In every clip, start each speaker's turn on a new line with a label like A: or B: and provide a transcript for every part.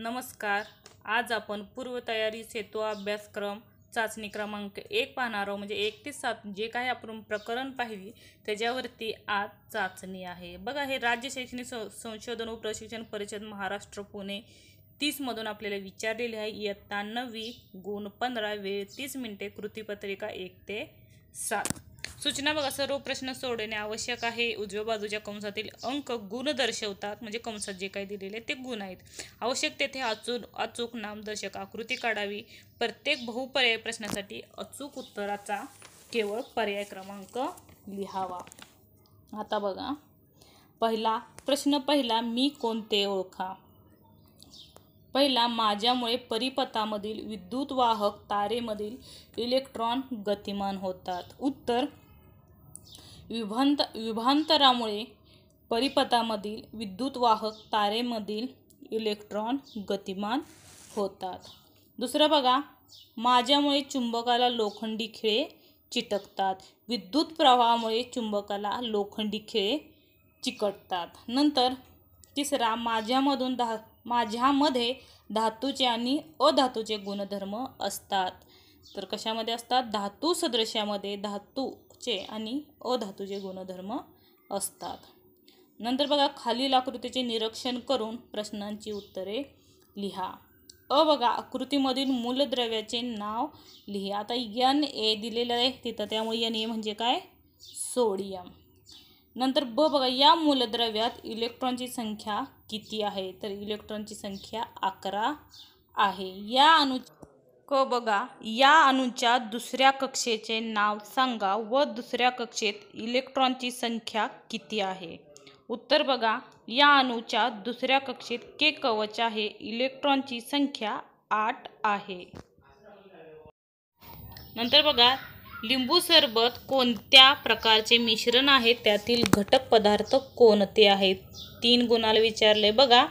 A: नमस्कार आज आपण पूर्वतयारी सेतू अभ्यासक्रम चाचणी क्रमांक एक पाहणार आहोत म्हणजे एक ते सात जे काही आपण प्रकरण पाहिली त्याच्यावरती आज चाचणी आहे बघा हे राज्य शैक्षणिक संशोधन व प्रशिक्षण परिषद महाराष्ट्र पुणे तीसमधून आपल्याला विचारलेले आहे इयत्ता नवी गुण पंधरा वेळ तीस मिनटे कृतीपत्रिका एक ते सात सूचना बघा सर्व प्रश्न सोडवणे आवश्यक आहे उजव्या बाजूच्या कंसातील अंक गुण दर्शवतात म्हणजे कंसात जे काही दिलेले ते गुण आहेत आवश्यक तेथे अचून अचूक नामदर्शक आकृती काढावी प्रत्येक बहुपर्याय प्रश्नासाठी अचूक उत्तराचा केवळ पर्याय क्रमांक लिहावा आता बघा पहिला प्रश्न पहिला मी कोणते ओळखा पहिला माझ्यामुळे परिपथामधील विद्युत वाहक तारेमधील इलेक्ट्रॉन गतिमान होतात उत्तर विभांत विभांतरामुळे परिपथामधील विद्युतवाहक तारेमधील इलेक्ट्रॉन गतिमान होतात दुसरं बघा माझ्यामुळे चुंबकाला लोखंडी खिळे चिटकतात विद्युत प्रवाहामुळे चुंबकाला लोखंडी खिळे चिकटतात नंतर तिसरा माझ्यामधून धा माझ्यामध्ये धातूचे आणि अधातूचे गुणधर्म असतात तर कशामध्ये असतात धातू सदृश्यामध्ये धातू चे आणि अधातूचे गुणधर्म असतात नंतर बघा खालील आकृतीचे निरीक्षण करून प्रश्नांची उत्तरे लिहा अ बघा आकृतीमधील मूलद्रव्याचे नाव लिहा आता यन ए दिलेलं आहे तिथं त्यामुळे यन ए म्हणजे काय सोडियम नंतर ब बघा या मूलद्रव्यात इलेक्ट्रॉनची संख्या किती आहे तर इलेक्ट्रॉनची संख्या अकरा आहे या अनु क हो बघा या अणूच्या दुसऱ्या कक्षेचे नाव सांगा व दुसऱ्या कक्षेत इलेक्ट्रॉनची संख्या किती आहे उत्तर बघा या अणूच्या दुसऱ्या कक्षेत के कवच आहे इलेक्ट्रॉनची संख्या आठ आहे नंतर बघा लिंबू सरबत कोणत्या प्रकारचे मिश्रण आहे त्यातील घटक पदार्थ कोणते आहेत तीन गुणाला विचारले बघा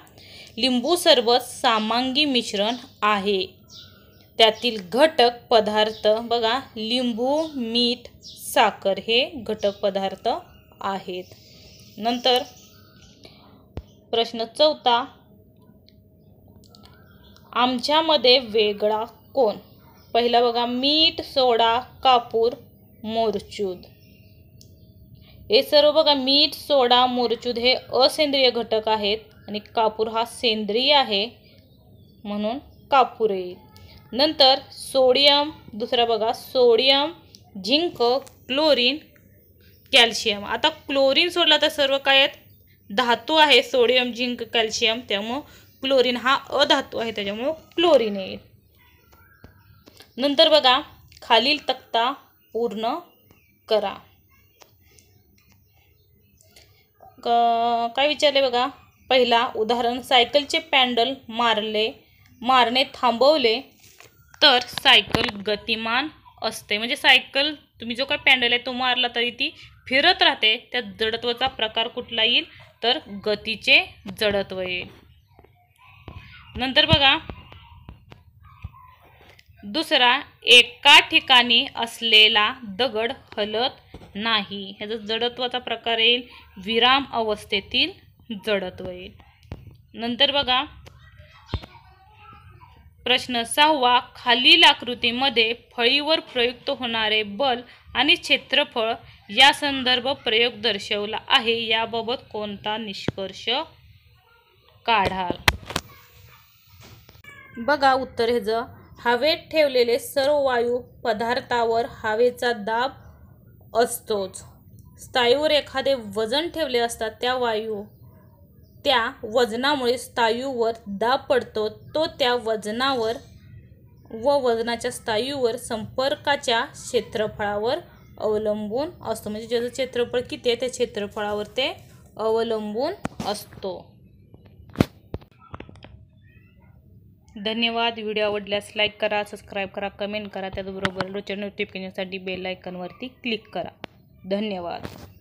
A: लिंबू सरबत सामांगी मिश्रण आहे त्यातील घटक पदार्थ बघा लिंबू मीठ साखर हे घटक पदार्थ आहेत नंतर प्रश्न चौथा आमच्यामध्ये वेगळा कोण पहिला बघा मीठ सोडा कापूर मोरचूद हे सर्व बघा मीठ सोडा मोरचूद हे असेंद्रिय घटक आहेत आणि कापूर हा सेंद्रिय आहे म्हणून कापूर येईल नंतर सोडियम दुसरा बघा सोडियम झिंक क्लोरीन कॅल्शियम आता क्लोरीन सोडला तर सर्व काय आहेत धातू आहे सोडियम झिंक कॅल्शियम त्यामुळं क्लोरीन हा अधातू आहे त्याच्यामुळं क्लोरीन येईल नंतर बघा खालील तक्ता पूर्ण करा काय विचारले बघा पहिला उदाहरण सायकलचे पॅन्डल मारले मारणे थांबवले तर सायकल गतिमान असते म्हणजे सायकल तुम्ही जो काय पॅन्डल आहे तो मारला तरी ती फिरत राहते त्या जडत्वाचा प्रकार कुठला येईल तर गतीचे जडत्व येईल नंतर बघा दुसरा एका ठिकाणी असलेला दगड हलत नाही ह्याचा जडत्वाचा प्रकार येईल विराम अवस्थेतील जडत्व येईल नंतर बघा प्रश्न सहावा खालील आकृतीमध्ये फळीवर प्रयुक्त होणारे बल आणि क्षेत्रफळ या संदर्भ प्रयोग दर्शवला आहे याबाबत कोणता निष्कर्ष काढाल बघा उत्तर हे हवेत ठेवलेले सर्व वायू पदार्थावर हवेचा दाब असतोच स्थायूवर एखादे वजन ठेवले असतात त्या वायू त्या वजनामुळे स्थायूवर दाब पडतो तो त्या वजनावर व वजनाच्या स्थायूवर संपर्काच्या क्षेत्रफळावर अवलंबून असतो म्हणजे ज्याचं क्षेत्रफळ किती आहे त्या क्षेत्रफळावर ते अवलंबून असतो धन्यवाद व्हिडिओ आवडल्यास लाईक करा सबस्क्राईब करा कमेंट करा त्याचबरोबर रोजच्या नोटिफिकेशनसाठी बेल आयकॉनवरती क्लिक करा धन्यवाद